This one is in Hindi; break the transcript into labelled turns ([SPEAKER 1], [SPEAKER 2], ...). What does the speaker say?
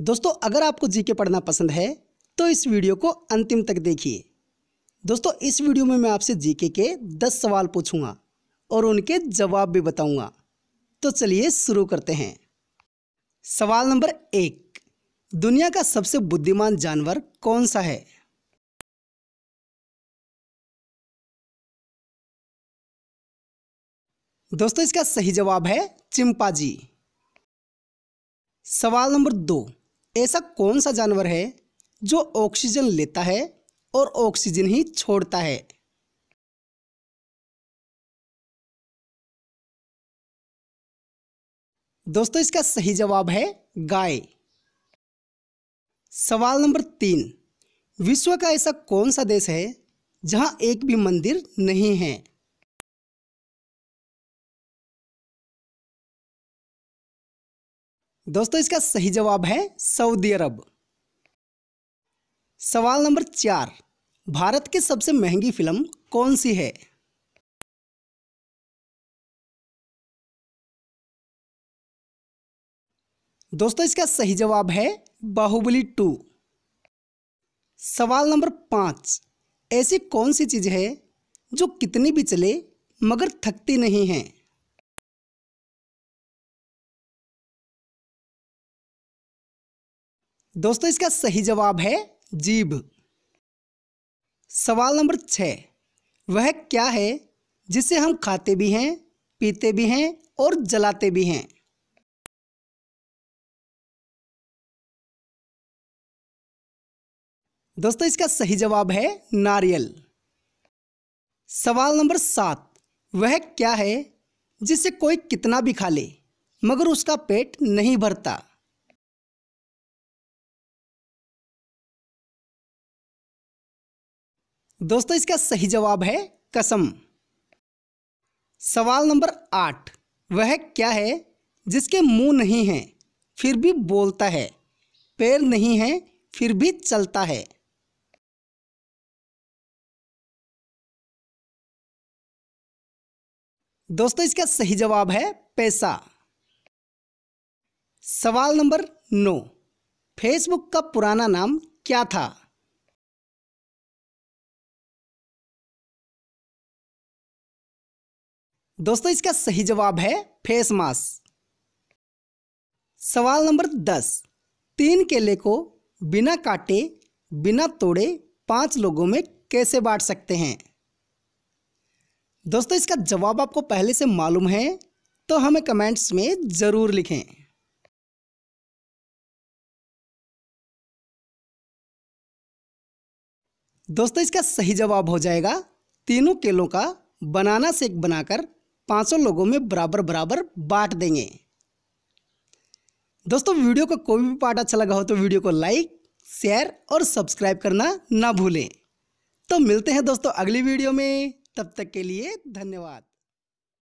[SPEAKER 1] दोस्तों अगर आपको जीके पढ़ना पसंद है तो इस वीडियो को अंतिम तक देखिए दोस्तों इस वीडियो में मैं आपसे जीके के दस सवाल पूछूंगा और उनके जवाब भी बताऊंगा तो चलिए शुरू करते हैं सवाल नंबर
[SPEAKER 2] एक दुनिया का सबसे बुद्धिमान जानवर कौन सा है दोस्तों इसका सही जवाब है चिंपाजी सवाल
[SPEAKER 1] नंबर दो ऐसा कौन सा जानवर है जो ऑक्सीजन लेता है और
[SPEAKER 2] ऑक्सीजन ही छोड़ता है दोस्तों इसका सही जवाब है गाय सवाल नंबर तीन विश्व का ऐसा कौन सा देश है जहां एक भी मंदिर नहीं है दोस्तों इसका सही जवाब है सऊदी अरब सवाल नंबर चार भारत की सबसे महंगी फिल्म कौन सी है दोस्तों इसका सही जवाब है बाहुबली टू सवाल नंबर पांच ऐसी कौन सी चीज़ है जो कितनी भी चले मगर थकती नहीं है दोस्तों इसका सही जवाब है जीभ
[SPEAKER 1] सवाल नंबर छ वह क्या है जिसे हम खाते भी हैं
[SPEAKER 2] पीते भी हैं और जलाते भी हैं दोस्तों इसका सही जवाब है नारियल सवाल नंबर सात वह क्या है जिसे कोई कितना भी खा ले मगर उसका पेट नहीं भरता दोस्तों इसका सही जवाब है कसम सवाल
[SPEAKER 1] नंबर आठ वह क्या है जिसके मुंह नहीं है फिर भी बोलता
[SPEAKER 2] है पैर नहीं है फिर भी चलता है दोस्तों इसका सही जवाब है पैसा सवाल नंबर नौ फेसबुक का पुराना नाम क्या था दोस्तों इसका सही जवाब है फेस मास्क सवाल नंबर दस
[SPEAKER 1] तीन केले को बिना काटे बिना तोड़े पांच लोगों में कैसे बांट सकते हैं दोस्तों इसका जवाब आपको पहले से
[SPEAKER 2] मालूम है तो हमें कमेंट्स में ज़रूर लिखें दोस्तों इसका सही जवाब हो जाएगा तीनों केलों का बनाना सेक बनाकर पाँचों
[SPEAKER 1] लोगों में बराबर बराबर बांट देंगे दोस्तों वीडियो का कोई भी पार्ट अच्छा लगा हो तो वीडियो को लाइक शेयर और सब्सक्राइब करना ना भूलें तो मिलते हैं दोस्तों अगली वीडियो में तब तक के लिए धन्यवाद